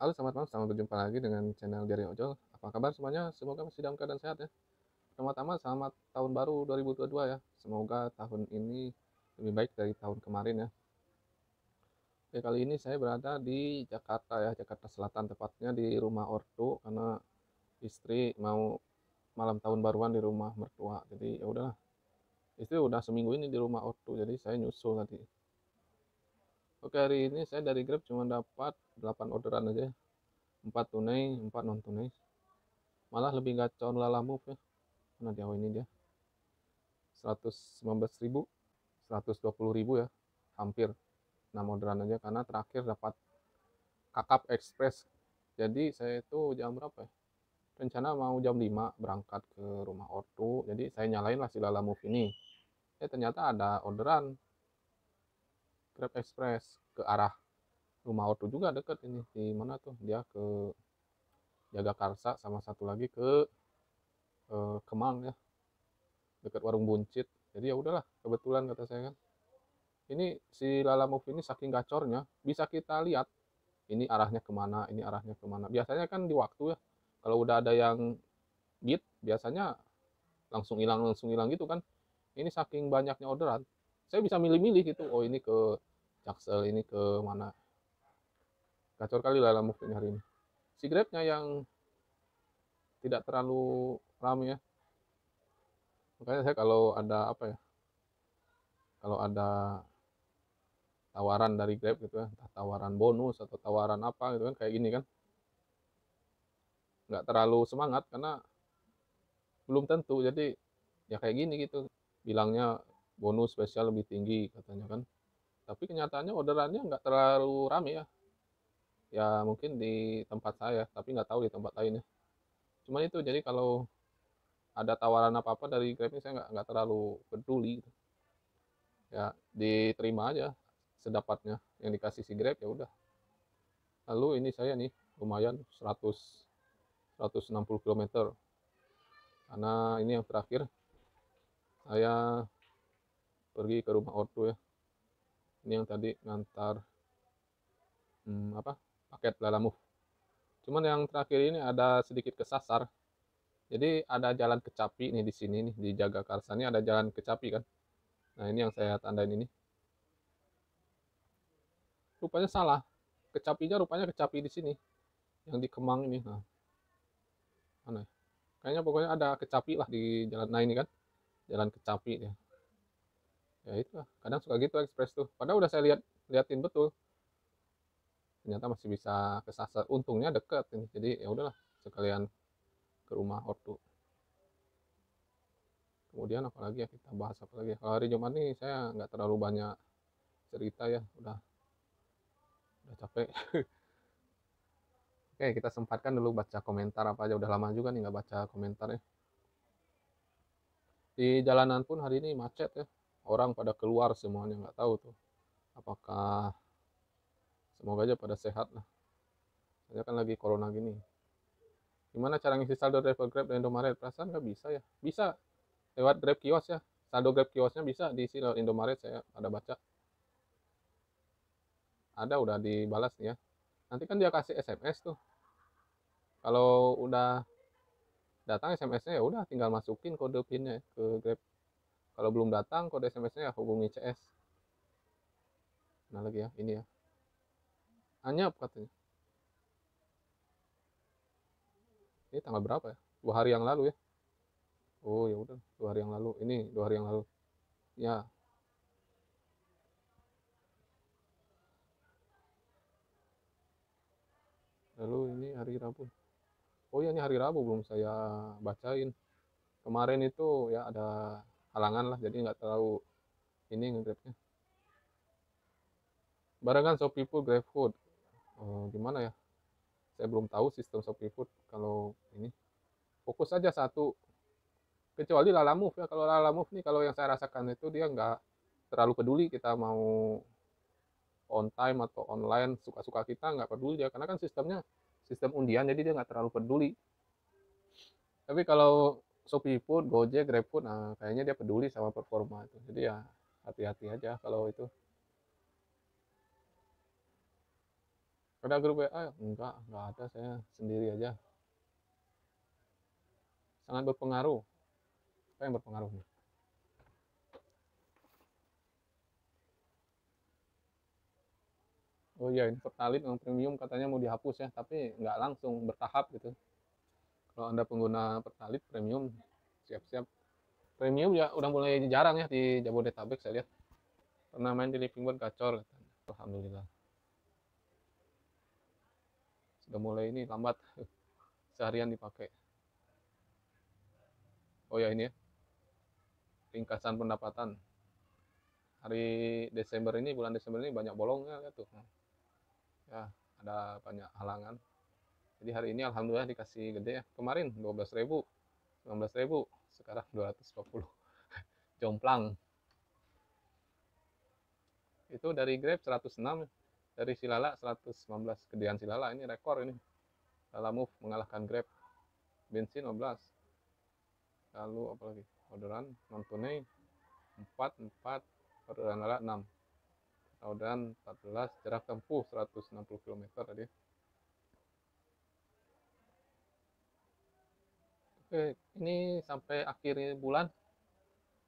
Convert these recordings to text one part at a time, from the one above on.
Halo, selamat malam. Selamat berjumpa lagi dengan channel Diary Ojol. Apa kabar semuanya? Semoga masih dalam keadaan sehat ya. Pertama-tama, selamat tahun baru 2022 ya. Semoga tahun ini lebih baik dari tahun kemarin ya. Oke, kali ini saya berada di Jakarta ya, Jakarta Selatan tepatnya di rumah ortu karena istri mau malam tahun baruan di rumah mertua. Jadi ya udahlah. Istri udah seminggu ini di rumah ortu, jadi saya nyusul tadi Oke hari ini saya dari Grab cuma dapat 8 orderan aja 4 tunai 4 non tunai malah lebih gacor lala move ya mana dia ini dia 119 ribu 120 ribu ya hampir 6 orderan aja karena terakhir dapat kakap express jadi saya itu jam berapa ya rencana mau jam 5 berangkat ke rumah ortu jadi saya nyalain lah si lala move ini eh ternyata ada orderan Grab Express ke arah rumah ortu juga deket ini di mana tuh dia ke Jagakarsa sama satu lagi ke eh, Kemang ya dekat warung buncit jadi ya udahlah kebetulan kata saya kan ini si Lala Move ini saking gacornya bisa kita lihat ini arahnya kemana ini arahnya kemana biasanya kan di waktu ya kalau udah ada yang git biasanya langsung hilang langsung hilang gitu kan ini saking banyaknya orderan saya bisa milih-milih gitu oh ini ke Jaksel ini ke mana kacor kali lah move hari ini si Grabnya yang tidak terlalu ramai ya makanya saya kalau ada apa ya kalau ada tawaran dari Grab gitu ya tawaran bonus atau tawaran apa gitu kan kayak gini kan nggak terlalu semangat karena belum tentu jadi ya kayak gini gitu bilangnya bonus spesial lebih tinggi katanya kan tapi kenyataannya orderannya nggak terlalu rame ya ya mungkin di tempat saya tapi nggak tahu di tempat lainnya cuman itu jadi kalau ada tawaran apa apa dari Grab ini saya nggak nggak terlalu peduli gitu. ya diterima aja sedapatnya yang dikasih si Grab ya udah lalu ini saya nih lumayan 100 160 km karena ini yang terakhir saya pergi ke rumah ortu ya ini yang tadi ngantar hmm, apa paket lalamove cuman yang terakhir ini ada sedikit kesasar jadi ada jalan kecapi nih di sini nih di jaga karsa ini ada jalan kecapi kan nah ini yang saya tandain ini rupanya salah kecapinya rupanya kecapi di sini yang di Kemang ini nah mana ya? kayaknya pokoknya ada kecapi lah di jalan nah ini kan jalan kecapi ya ya itu lah. kadang suka gitu ekspres tuh padahal udah saya lihat liatin betul ternyata masih bisa kesasar untungnya deket ini jadi ya udahlah sekalian ke rumah ortu kemudian apalagi ya kita bahas apa lagi ya? kalau hari Jumat nih saya nggak terlalu banyak cerita ya udah udah capek oke kita sempatkan dulu baca komentar apa aja udah lama juga nih nggak baca komentar ya di jalanan pun hari ini macet ya orang pada keluar semuanya nggak tahu tuh apakah semoga aja pada sehat lah saya kan lagi corona gini gimana cara ngisi saldo driver Grab dan Indomaret perasaan nggak bisa ya bisa lewat Grab kios ya saldo Grab kiosnya bisa diisi lewat Indomaret saya ada baca ada udah dibalas nih ya nanti kan dia kasih SMS tuh kalau udah datang SMS-nya ya udah tinggal masukin kode pinnya ke Grab kalau belum datang kode SMS-nya ya hubungi CS. Nah lagi ya, ini ya. Anyap katanya. Ini tanggal berapa ya? Dua hari yang lalu ya. Oh ya udah, dua hari yang lalu. Ini dua hari yang lalu. Ya, lalu ini hari Rabu oh iya, ini hari Rabu belum saya bacain kemarin itu ya ada halangan lah jadi nggak terlalu ini ngegrabnya kan Shopee Food Food oh, gimana ya saya belum tahu sistem Shopee Food kalau ini fokus saja satu kecuali Lala Move ya kalau Lala Move nih kalau yang saya rasakan itu dia nggak terlalu peduli kita mau on time atau online suka-suka kita nggak peduli dia karena kan sistemnya sistem undian jadi dia nggak terlalu peduli tapi kalau Shopee pun, Gojek, GrabFood, nah kayaknya dia peduli sama performa itu. Jadi ya hati-hati aja kalau itu. Ada grup WA? Enggak, enggak ada saya sendiri aja. Sangat berpengaruh. Apa yang berpengaruh nih? Oh iya, ini pertalit yang premium katanya mau dihapus ya, tapi nggak langsung bertahap gitu kalau anda pengguna pertalite premium siap-siap premium ya udah mulai jarang ya di Jabodetabek saya lihat pernah main di living board gacor Alhamdulillah sudah mulai ini lambat seharian dipakai oh ya ini ya ringkasan pendapatan hari Desember ini bulan Desember ini banyak bolongnya gitu ya ada banyak halangan jadi hari ini alhamdulillah dikasih gede ya kemarin 12.000 19.000 sekarang 240. jomplang itu dari Grab 106 dari Silala 115. gedean Silala ini rekor ini Lala Move mengalahkan Grab bensin 15 lalu apa lagi orderan non tunai 4 4 orderan Lala 6 orderan 14 jarak tempuh 160 km tadi Oke, ini sampai akhir bulan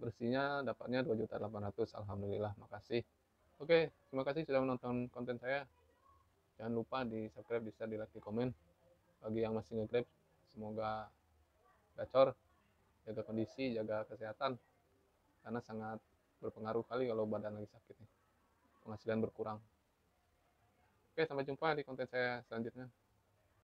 bersihnya dapatnya 2.800. Alhamdulillah, makasih. Oke, terima kasih sudah menonton konten saya. Jangan lupa di subscribe, di share, di like, di komen. Bagi yang masih nge-grab, semoga gacor, jaga kondisi, jaga kesehatan. Karena sangat berpengaruh kali kalau badan lagi sakit. Penghasilan berkurang. Oke, sampai jumpa di konten saya selanjutnya.